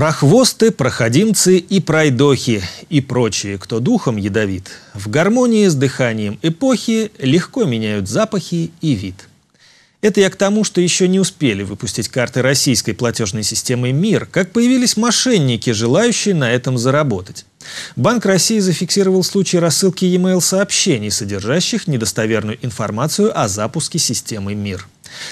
Про Прохвосты, проходимцы и пройдохи, и прочие, кто духом ядовит, в гармонии с дыханием эпохи легко меняют запахи и вид. Это я к тому, что еще не успели выпустить карты российской платежной системы «Мир», как появились мошенники, желающие на этом заработать. Банк России зафиксировал случай рассылки e-mail сообщений, содержащих недостоверную информацию о запуске системы МИР.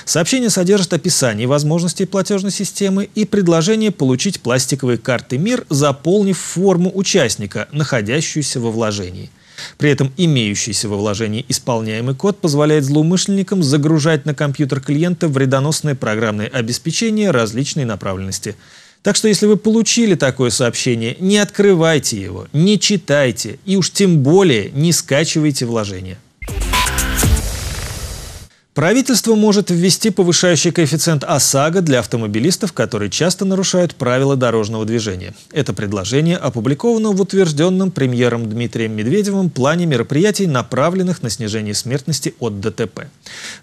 Сообщение содержит описание возможностей платежной системы и предложение получить пластиковые карты МИР, заполнив форму участника, находящуюся во вложении. При этом имеющийся во вложении исполняемый код позволяет злоумышленникам загружать на компьютер клиента вредоносное программное обеспечение различной направленности – так что если вы получили такое сообщение, не открывайте его, не читайте и уж тем более не скачивайте вложения. Правительство может ввести повышающий коэффициент ОСАГО для автомобилистов, которые часто нарушают правила дорожного движения. Это предложение опубликовано в утвержденном премьером Дмитрием Медведевым плане мероприятий, направленных на снижение смертности от ДТП.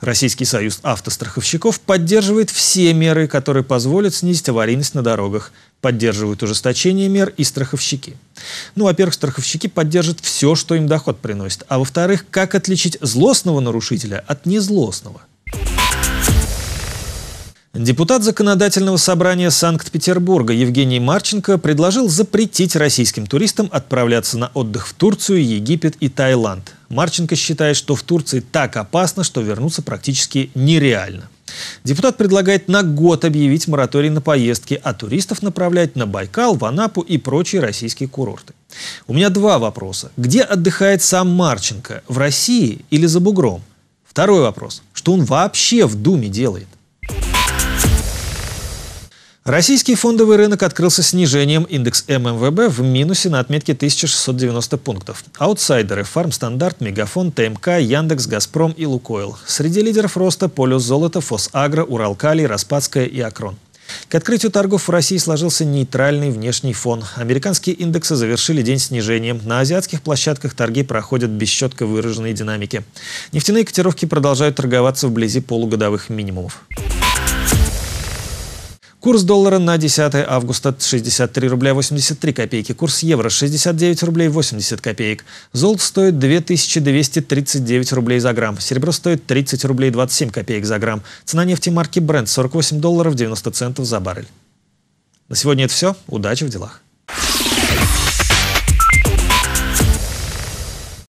Российский союз автостраховщиков поддерживает все меры, которые позволят снизить аварийность на дорогах. Поддерживают ужесточение мер и страховщики. Ну, во-первых, страховщики поддержат все, что им доход приносит. А во-вторых, как отличить злостного нарушителя от незлостного? Депутат Законодательного собрания Санкт-Петербурга Евгений Марченко предложил запретить российским туристам отправляться на отдых в Турцию, Египет и Таиланд. Марченко считает, что в Турции так опасно, что вернуться практически нереально. Депутат предлагает на год объявить мораторий на поездки, а туристов направлять на Байкал, в Анапу и прочие российские курорты. У меня два вопроса. Где отдыхает сам Марченко? В России или за бугром? Второй вопрос. Что он вообще в Думе делает? Российский фондовый рынок открылся снижением. Индекс ММВБ в минусе на отметке 1690 пунктов. Аутсайдеры – Фармстандарт, Мегафон, ТМК, Яндекс, Газпром и Лукойл. Среди лидеров роста – Полюс Золото, Фосагро, Уралкалий, Распадская и Акрон. К открытию торгов в России сложился нейтральный внешний фон. Американские индексы завершили день снижением. На азиатских площадках торги проходят без четко выраженной динамики. Нефтяные котировки продолжают торговаться вблизи полугодовых минимумов. Курс доллара на 10 августа 63 рубля 83 копейки. Курс евро 69 рублей 80 копеек. Золото стоит 2239 рублей за грамм. Серебро стоит 30 рублей 27 копеек за грамм. Цена нефти марки Brent 48 долларов 90 центов за баррель. На сегодня это все. Удачи в делах.